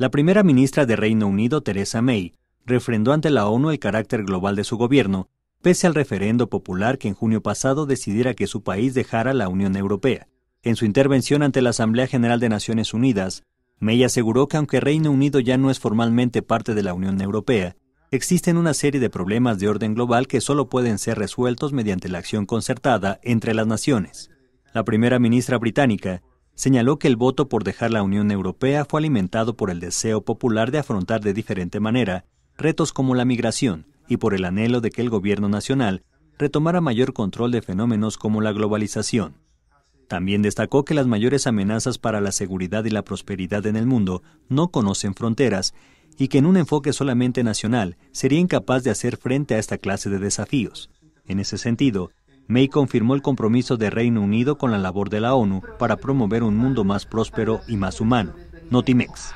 La primera ministra de Reino Unido, Theresa May, refrendó ante la ONU el carácter global de su gobierno, pese al referendo popular que en junio pasado decidiera que su país dejara la Unión Europea. En su intervención ante la Asamblea General de Naciones Unidas, May aseguró que aunque Reino Unido ya no es formalmente parte de la Unión Europea, existen una serie de problemas de orden global que solo pueden ser resueltos mediante la acción concertada entre las naciones. La primera ministra británica señaló que el voto por dejar la Unión Europea fue alimentado por el deseo popular de afrontar de diferente manera retos como la migración y por el anhelo de que el gobierno nacional retomara mayor control de fenómenos como la globalización. También destacó que las mayores amenazas para la seguridad y la prosperidad en el mundo no conocen fronteras y que en un enfoque solamente nacional sería incapaz de hacer frente a esta clase de desafíos. En ese sentido, May confirmó el compromiso de Reino Unido con la labor de la ONU para promover un mundo más próspero y más humano. Notimex.